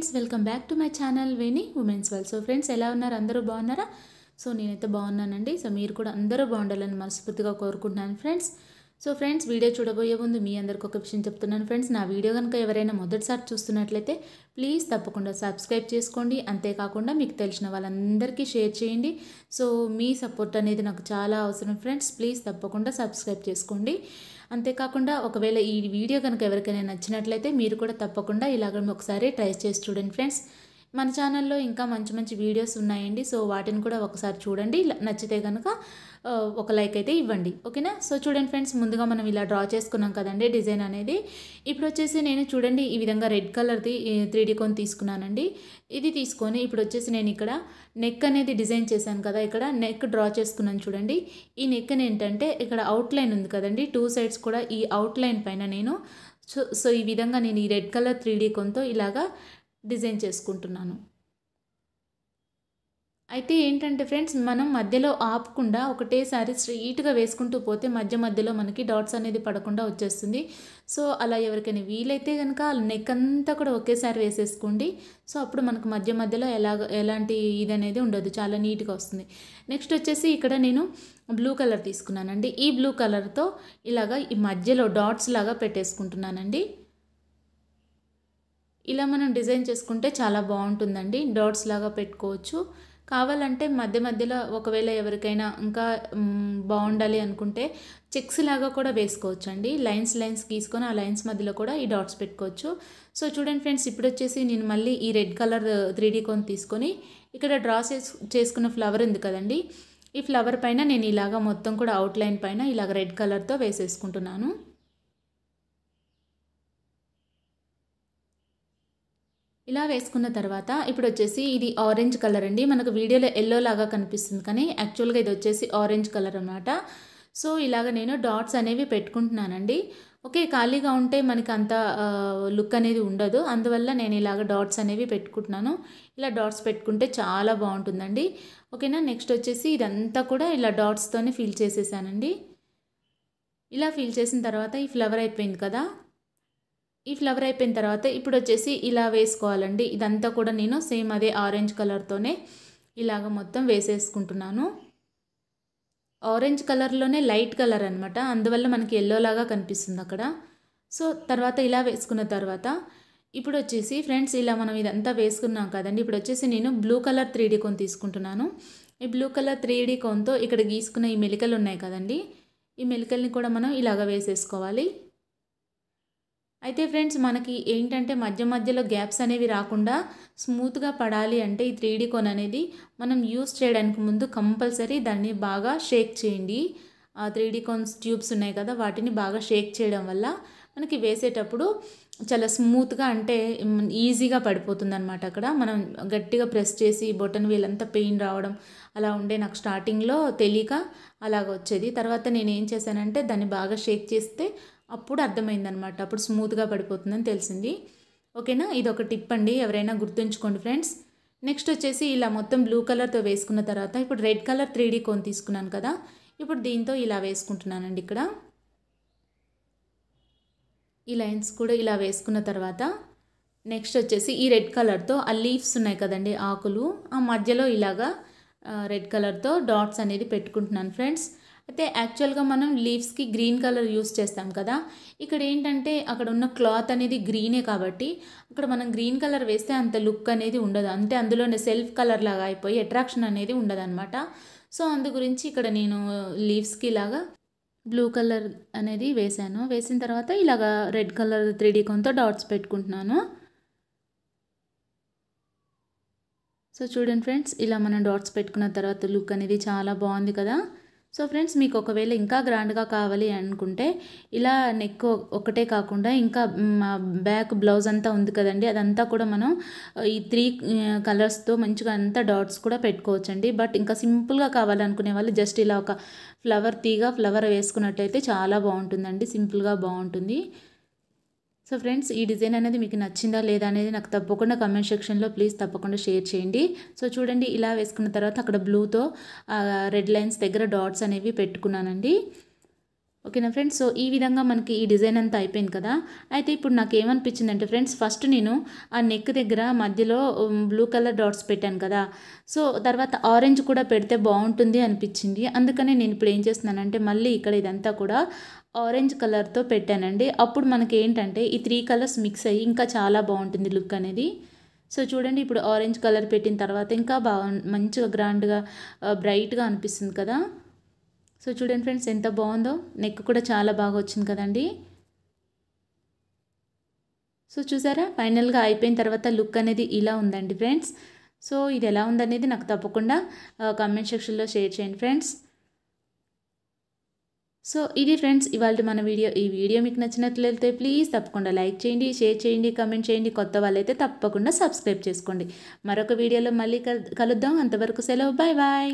friends welcome back to my channel Veni women's well so friends ఎలా ఉన్నారు అందరూ బాగున్నారా సో నేనైతే బాగున్నానండి సో మీరు కూడా అందరూ బాగుండాలని మనస్ఫూర్తిగా కోరుకుంటున్నాను ఫ్రెండ్స్ సో ఫ్రెండ్స్ వీడియో చూడబోయే ముందు మీ అందరికి ఒక విషయం చెప్తున్నాను ఫ్రెండ్స్ నా వీడియో కనుక ఎవరైనా మొదటిసారి చూస్తున్నట్లయితే ప్లీజ్ తప్పకుండా సబ్స్క్రైబ్ చేసుకోండి అంతేకాకుండా మీకు తెలిసిన వాళ్ళందరికీ షేర్ చేయండి సో మీ సపోర్ట్ అనేది నాకు చాలా అవసరం ఫ్రెండ్స్ ప్లీజ్ తప్పకుండా సబ్స్క్రైబ్ చేసుకోండి అంతేకాకుండా ఒకవేళ ఈ వీడియో కనుక ఎవరికైనా నచ్చినట్లయితే మీరు కూడా తప్పకుండా ఇలాగ ఒకసారి ట్రై చేసి చూడండి ఫ్రెండ్స్ మన ఛానల్లో ఇంకా మంచి మంచి వీడియోస్ ఉన్నాయండి సో వాటిని కూడా ఒకసారి చూడండి నచ్చితే కనుక ఒక లైక్ అయితే ఇవ్వండి ఓకేనా సో చూడండి ఫ్రెండ్స్ ముందుగా మనం ఇలా డ్రా చేసుకున్నాం కదండి డిజైన్ అనేది ఇప్పుడు వచ్చేసి నేను చూడండి ఈ విధంగా రెడ్ కలర్ది త్రీ డీ కొని తీసుకున్నానండి ఇది తీసుకొని ఇప్పుడు వచ్చేసి నేను ఇక్కడ నెక్ అనేది డిజైన్ చేశాను కదా ఇక్కడ నెక్ డ్రా చేసుకున్నాను చూడండి ఈ నెక్ని ఏంటంటే ఇక్కడ అవుట్లైన్ ఉంది కదండి టూ సైడ్స్ కూడా ఈ అవుట్లైన్ పైన నేను సో సో ఈ విధంగా నేను ఈ రెడ్ కలర్ త్రీ డీ కొంతో ఇలాగా డిజైన్ చేసుకుంటున్నాను అయితే ఏంటంటే ఫ్రెండ్స్ మనం మధ్యలో ఆపకుండా ఒకటేసారి స్ట్రీట్గా వేసుకుంటూ పోతే మధ్య మధ్యలో మనకి డాట్స్ అనేది పడకుండా వచ్చేస్తుంది సో అలా ఎవరికైనా వీలైతే కనుక నెక్ అంతా కూడా ఒకేసారి వేసేసుకోండి సో అప్పుడు మనకు మధ్య మధ్యలో ఎలా ఎలాంటి ఇది అనేది ఉండదు చాలా నీట్గా వస్తుంది నెక్స్ట్ వచ్చేసి ఇక్కడ నేను బ్లూ కలర్ తీసుకున్నానండి ఈ బ్లూ కలర్తో ఇలాగా ఈ మధ్యలో డాట్స్ లాగా పెట్టేసుకుంటున్నానండి ఇలా మనం డిజైన్ చేసుకుంటే చాలా బాగుంటుందండి డాట్స్ లాగా పెట్టుకోవచ్చు కావాలంటే మధ్య మధ్యలో ఒకవేళ ఎవరికైనా ఇంకా బాగుండాలి అనుకుంటే చెక్స్ లాగా కూడా వేసుకోవచ్చు అండి లైన్స్ లైన్స్ గీసుకొని ఆ లైన్స్ మధ్యలో కూడా ఈ డాట్స్ పెట్టుకోవచ్చు సో చూడండి ఫ్రెండ్స్ ఇప్పుడు వచ్చేసి నేను మళ్ళీ ఈ రెడ్ కలర్ త్రీ కొని తీసుకొని ఇక్కడ డ్రా చేసుకున్న ఫ్లవర్ ఉంది కదండి ఈ ఫ్లవర్ పైన నేను ఇలాగా మొత్తం కూడా అవుట్లైన్ పైన ఇలాగ రెడ్ కలర్తో వేసేసుకుంటున్నాను ఇలా వేసుకున్న తర్వాత ఇప్పుడు వచ్చేసి ఇది ఆరెంజ్ కలర్ అండి మనకు వీడియోలో ఎల్లో లాగా కనిపిస్తుంది కానీ యాక్చువల్గా ఇది వచ్చేసి ఆరెంజ్ కలర్ అనమాట సో ఇలాగ నేను డాట్స్ అనేవి పెట్టుకుంటున్నానండి ఓకే ఖాళీగా ఉంటే మనకి అంత లుక్ అనేది ఉండదు అందువల్ల నేను ఇలాగ డాట్స్ అనేవి పెట్టుకుంటున్నాను ఇలా డాట్స్ పెట్టుకుంటే చాలా బాగుంటుందండి ఓకేనా నెక్స్ట్ వచ్చేసి ఇదంతా కూడా ఇలా డాట్స్తోనే ఫిల్ చేసేసానండి ఇలా ఫిల్ చేసిన తర్వాత ఈ ఫ్లవర్ అయిపోయింది కదా ఈ ఫ్లవర్ అయిపోయిన తర్వాత ఇప్పుడు వచ్చేసి ఇలా వేసుకోవాలండి ఇదంతా కూడా నేను సేమ్ అదే ఆరెంజ్ కలర్తోనే ఇలాగ మొత్తం వేసేసుకుంటున్నాను ఆరెంజ్ కలర్లోనే లైట్ కలర్ అనమాట అందువల్ల మనకి ఎల్లో లాగా కనిపిస్తుంది అక్కడ సో తర్వాత ఇలా వేసుకున్న తర్వాత ఇప్పుడు వచ్చేసి ఫ్రెండ్స్ ఇలా మనం ఇదంతా వేసుకున్నాం కదండి ఇప్పుడు వచ్చేసి నేను blue colour three D cone తీసుకుంటున్నాను ఈ బ్లూ కలర్ త్రీ డీ కోన్తో ఇక్కడ గీసుకున్న ఈ మెలికలు ఉన్నాయి కదండి ఈ మెలికల్ని కూడా మనం ఇలాగ వేసేసుకోవాలి అయితే ఫ్రెండ్స్ మనకి ఏంటంటే మధ్య మధ్యలో గ్యాప్స్ అనేవి రాకుండా స్మూత్గా పడాలి అంటే ఈ త్రీడీ కోన్ అనేది మనం యూస్ చేయడానికి ముందు కంపల్సరీ దాన్ని బాగా షేక్ చేయండి ఆ త్రీ కోన్స్ ట్యూబ్స్ ఉన్నాయి కదా వాటిని బాగా షేక్ చేయడం వల్ల మనకి వేసేటప్పుడు చాలా స్మూత్గా అంటే ఈజీగా పడిపోతుంది అనమాట అక్కడ మనం గట్టిగా ప్రెస్ చేసి బొటన్ వీలంతా పెయిన్ రావడం అలా ఉండే నాకు స్టార్టింగ్లో తెలియక అలాగ వచ్చేది తర్వాత నేను ఏం చేశానంటే దాన్ని బాగా షేక్ చేస్తే అప్పుడు అర్థమైందనమాట అప్పుడు స్మూత్గా పడిపోతుందని తెలిసింది ఓకేనా ఇది ఒక టిప్ అండి ఎవరైనా గుర్తుంచుకోండి ఫ్రెండ్స్ నెక్స్ట్ వచ్చేసి ఇలా మొత్తం బ్లూ కలర్తో వేసుకున్న తర్వాత ఇప్పుడు red colour three D cone తీసుకున్నాను కదా ఇప్పుడు దీంతో ఇలా వేసుకుంటున్నానండి ఇక్కడ ఈ లైన్స్ కూడా ఇలా వేసుకున్న తర్వాత నెక్స్ట్ వచ్చేసి ఈ రెడ్ కలర్తో ఆ లీవ్స్ ఉన్నాయి కదండి ఆకులు ఆ మధ్యలో ఇలాగా రెడ్ కలర్తో డాట్స్ అనేది పెట్టుకుంటున్నాను ఫ్రెండ్స్ అయితే యాక్చువల్గా మనం లీవ్స్కి గ్రీన్ కలర్ యూస్ చేస్తాం కదా ఇక్కడ ఏంటంటే అక్కడ ఉన్న క్లాత్ అనేది గ్రీనే కాబట్టి అక్కడ మనం గ్రీన్ కలర్ వేస్తే అంత లుక్ అనేది ఉండదు అంటే అందులోనే సెల్ఫ్ కలర్ లాగా అయిపోయి అట్రాక్షన్ అనేది ఉండదన్నమాట సో అందు గురించి ఇక్కడ నేను లీవ్స్కి ఇలాగా బ్లూ కలర్ అనేది వేశాను వేసిన తర్వాత ఇలాగ రెడ్ కలర్ త్రీ డీ కొంత డాట్స్ పెట్టుకుంటున్నాను సో చూడండి ఫ్రెండ్స్ ఇలా మనం డాట్స్ పెట్టుకున్న తర్వాత లుక్ అనేది చాలా బాగుంది కదా సో ఫ్రెండ్స్ మీకు ఒకవేళ ఇంకా గ్రాండ్గా కావాలి అనుకుంటే ఇలా నెక్ ఒకటే కాకుండా ఇంకా బ్యాక్ బ్లౌజ్ అంతా ఉంది కదండి అదంతా కూడా మనం ఈ త్రీ కలర్స్తో మంచిగా అంతా డాట్స్ కూడా పెట్టుకోవచ్చండి బట్ ఇంకా సింపుల్గా కావాలనుకునే వాళ్ళు జస్ట్ ఇలా ఒక ఫ్లవర్ తీగ ఫ్లవర్ వేసుకున్నట్టయితే చాలా బాగుంటుందండి సింపుల్గా బాగుంటుంది సో ఫ్రెండ్స్ ఈ డిజైన్ అనేది మీకు నచ్చిందా లేదా అనేది నాకు తప్పకుండా కమెంట్ సెక్షన్లో ప్లీజ్ తప్పకుండా షేర్ చేయండి సో చూడండి ఇలా వేసుకున్న తర్వాత అక్కడ బ్లూతో రెడ్ లైన్స్ దగ్గర డాట్స్ అనేవి పెట్టుకున్నానండి ఓకేనా ఫ్రెండ్స్ సో ఈ విధంగా మనకి ఈ డిజైన్ అంతా అయిపోయింది కదా అయితే ఇప్పుడు నాకు ఏమనిపించింది అంటే ఫ్రెండ్స్ ఫస్ట్ నేను ఆ నెక్ దగ్గర మధ్యలో బ్లూ కలర్ డాట్స్ పెట్టాను కదా సో తర్వాత ఆరెంజ్ కూడా పెడితే బాగుంటుంది అనిపించింది అందుకనే నేను ఇప్పుడు ఏం చేస్తున్నానంటే మళ్ళీ ఇక్కడ ఇదంతా కూడా ఆరెంజ్ కలర్తో పెట్టానండి అప్పుడు మనకి ఏంటంటే ఈ త్రీ కలర్స్ మిక్స్ అయ్యి ఇంకా చాలా బాగుంటుంది లుక్ అనేది సో చూడండి ఇప్పుడు ఆరెంజ్ కలర్ పెట్టిన తర్వాత ఇంకా బాగు మంచిగా గ్రాండ్గా బ్రైట్గా అనిపిస్తుంది కదా సో చూడండి ఫ్రెండ్స్ ఎంత బాగుందో నెక్ కూడా చాలా బాగా వచ్చింది కదండి సో చూసారా ఫైనల్గా అయిపోయిన తర్వాత లుక్ అనేది ఇలా ఉందండి ఫ్రెండ్స్ సో ఇది ఎలా ఉందనేది నాకు తప్పకుండా కామెంట్ సెక్షన్లో షేర్ చేయండి ఫ్రెండ్స్ సో ఇది ఫ్రెండ్స్ ఇవాళ మన వీడియో ఈ వీడియో మీకు నచ్చినట్లయితే ప్లీజ్ తప్పకుండా లైక్ చేయండి షేర్ చేయండి కమెంట్ చేయండి కొత్త వాళ్ళైతే తప్పకుండా సబ్స్క్రైబ్ చేసుకోండి మరొక వీడియోలో మళ్ళీ కలుద్దాం అంతవరకు సెలవు బాయ్ బాయ్